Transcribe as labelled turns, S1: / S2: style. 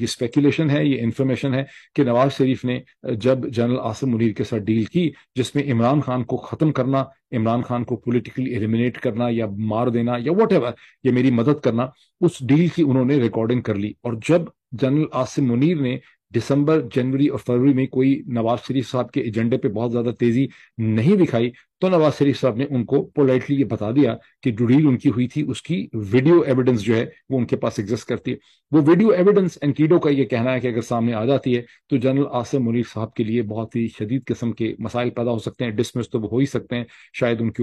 S1: ये स्पेकुलेशन है ये इन्फॉर्मेशन है कि नवाज शरीफ ने जब जनरल आसिम मुनीर के साथ डील की जिसमें इमरान खान को ख़त्म करना इमरान खान को पोलिटिकली एलिमिनेट करना या मार देना या वट या मेरी मदद करना उस डील की उन्होंने रिकॉर्डिंग कर ली और जब जनरल आसिम मुनीर ने दिसंबर जनवरी और फरवरी में कोई नवाज शरीफ साहब के एजेंडे पे बहुत ज्यादा तेजी नहीं दिखाई तो नवाज शरीफ साहब ने उनको पोलाइटली ये बता दिया कि जो डील उनकी हुई थी उसकी वीडियो एविडेंस जो है वो उनके पास एग्जिस्ट करती है वो वीडियो एविडेंस एनकीडो का ये कहना है कि अगर सामने आ जाती है तो जनरल आसिम मुनीर साहब के लिए बहुत ही शदीद किस्म के मसाइल पैदा हो सकते हैं डिसमिस तो वो हो ही सकते हैं शायद उनके